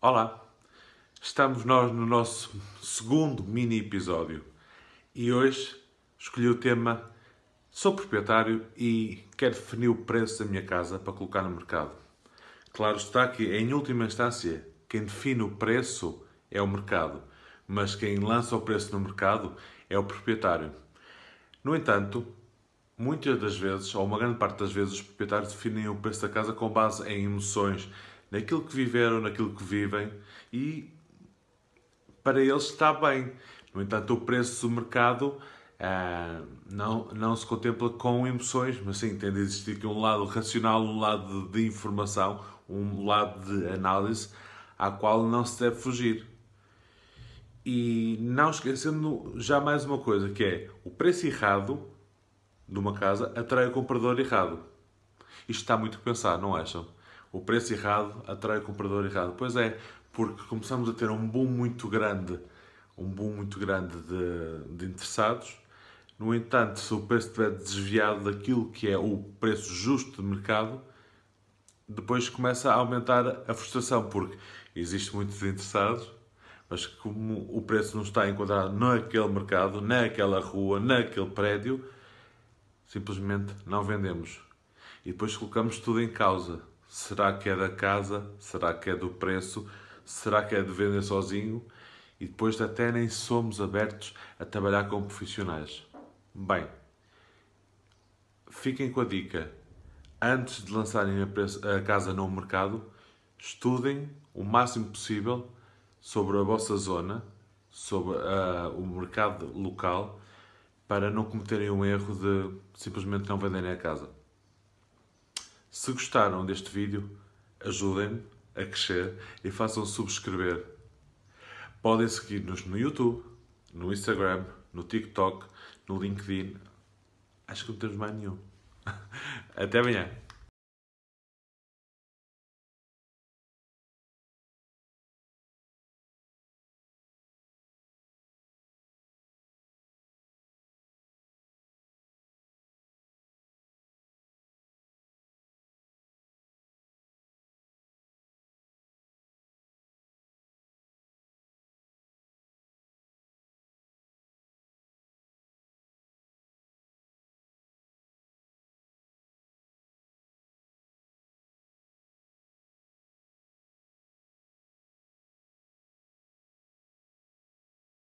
Olá, estamos nós no nosso segundo mini episódio e hoje escolhi o tema Sou proprietário e quero definir o preço da minha casa para colocar no mercado. Claro está que, em última instância, quem define o preço é o mercado, mas quem lança o preço no mercado é o proprietário. No entanto, muitas das vezes, ou uma grande parte das vezes, os proprietários definem o preço da casa com base em emoções, naquilo que viveram, naquilo que vivem e para eles está bem. No entanto, o preço do mercado ah, não, não se contempla com emoções, mas sim tem de existir aqui um lado racional, um lado de informação, um lado de análise, à qual não se deve fugir. E não esquecendo jamais uma coisa, que é o preço errado de uma casa atrai o comprador errado. Isto está muito a pensar, não acham? o preço errado atrai o comprador errado. Pois é, porque começamos a ter um boom muito grande, um boom muito grande de, de interessados. No entanto, se o preço estiver desviado daquilo que é o preço justo de mercado, depois começa a aumentar a frustração, porque existe muitos interessados, mas como o preço não está enquadrado naquele mercado, naquela rua, naquele prédio, simplesmente não vendemos. E depois colocamos tudo em causa. Será que é da casa? Será que é do preço? Será que é de vender sozinho? E depois até nem somos abertos a trabalhar com profissionais. Bem, fiquem com a dica. Antes de lançarem a casa no mercado, estudem o máximo possível sobre a vossa zona, sobre uh, o mercado local, para não cometerem um erro de simplesmente não venderem a casa. Se gostaram deste vídeo, ajudem-me a crescer e façam subscrever. Podem seguir-nos no YouTube, no Instagram, no TikTok, no LinkedIn. Acho que não temos mais nenhum. Até amanhã.